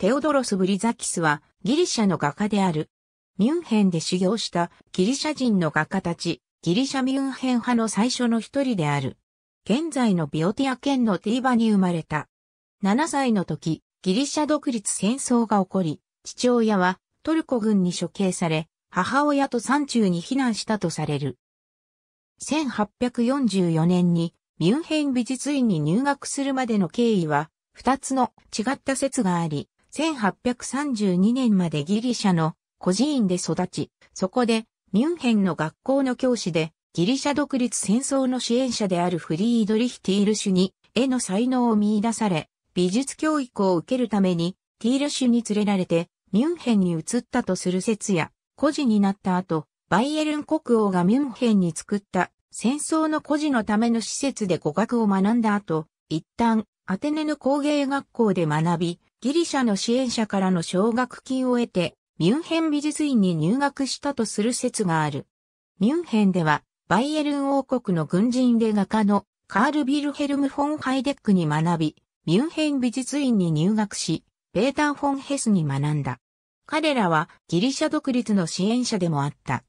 テオドロス・ブリザキスはギリシャの画家である。ミュンヘンで修行したギリシャ人の画家たち、ギリシャミュンヘン派の最初の一人である。現在のビオティア県のティーバに生まれた。7歳の時、ギリシャ独立戦争が起こり、父親はトルコ軍に処刑され、母親と山中に避難したとされる。1844年にミュンヘン美術院に入学するまでの経緯は、二つの違った説があり、1832年までギリシャの孤児院で育ち、そこでミュンヘンの学校の教師でギリシャ独立戦争の支援者であるフリードリヒ・ティールシュに絵の才能を見出され、美術教育を受けるためにティールシュに連れられてミュンヘンに移ったとする説や、孤児になった後、バイエルン国王がミュンヘンに作った戦争の孤児のための施設で語学を学んだ後、一旦アテネの工芸学校で学び、ギリシャの支援者からの奨学金を得て、ミュンヘン美術院に入学したとする説がある。ミュンヘンでは、バイエルン王国の軍人で画家のカール・ビルヘルム・フォン・ハイデックに学び、ミュンヘン美術院に入学し、ペーター・フォン・ヘスに学んだ。彼らはギリシャ独立の支援者でもあった。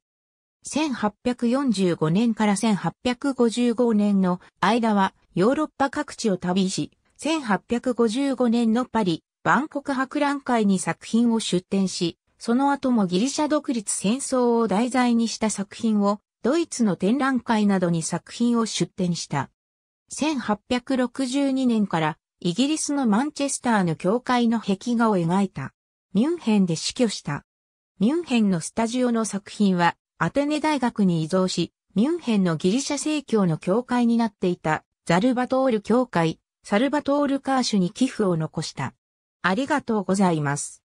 1845年から1855年の間はヨーロッパ各地を旅し、1855年のパリ、万国博覧会に作品を出展し、その後もギリシャ独立戦争を題材にした作品を、ドイツの展覧会などに作品を出展した。1862年からイギリスのマンチェスターの教会の壁画を描いた。ミュンヘンで死去した。ミュンヘンのスタジオの作品はアテネ大学に移蔵し、ミュンヘンのギリシャ正教の教会になっていたザルバトール教会サルバトール・カーシュに寄付を残した。ありがとうございます。